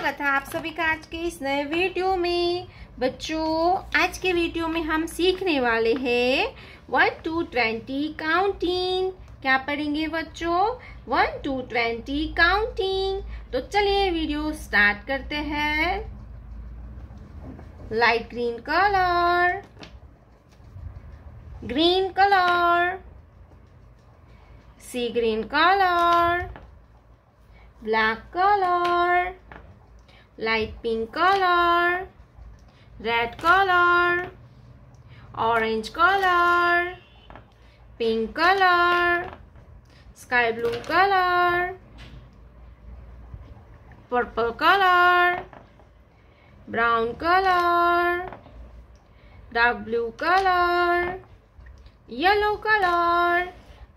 स्वागत है आप सभी का आज के इस नए वीडियो में बच्चों आज के वीडियो में हम सीखने वाले हैं वन टू ट्वेंटी काउंटिंग क्या पढ़ेंगे बच्चों वन टू ट्वेंटी काउंटिंग तो चलिए वीडियो स्टार्ट करते हैं light green colour green colour sea green colour black colour light pink color red color orange color pink color sky blue color purple color brown color dark blue color yellow colour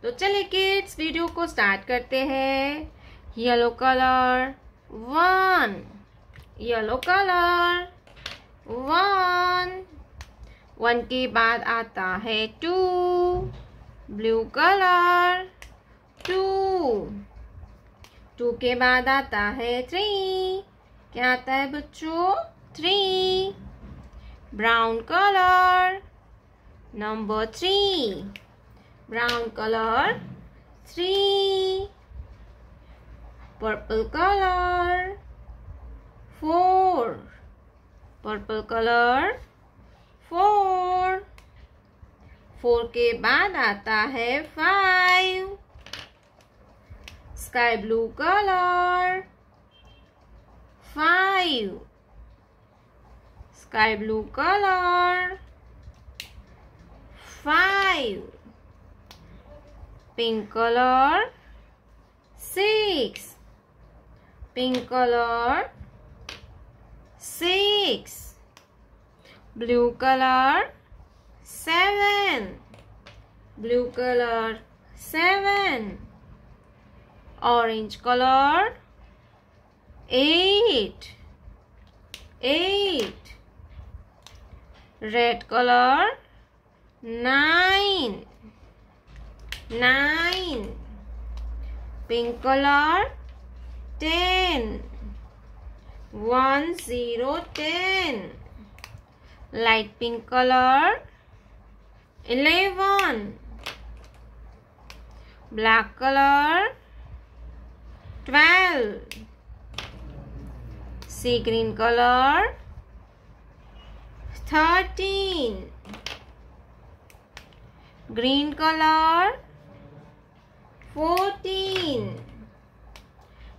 तो चलिए kids video को start करते हैं yellow colour one yellow colour one one के बाद आता है two blue colour two two के बाद आता है थ्री क्या आता है बच्चों three brown colour number three brown colour three purple colour four purple color four four के बाद आता है five sky blue colour five sky blue colour five pink colour six pink colour six blue color seven blue color seven orange color eight eight red color nine nine pink color ten 1010 light pink color 11 black color 12 sea green color 13 green color 14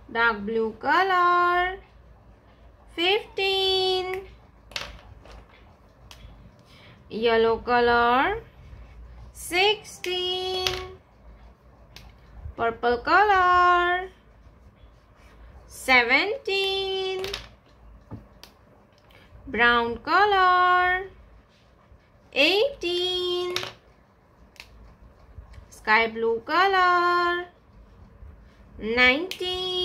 dark blue color 15 yellow color 16 purple color 17 brown color 18 sky blue color 19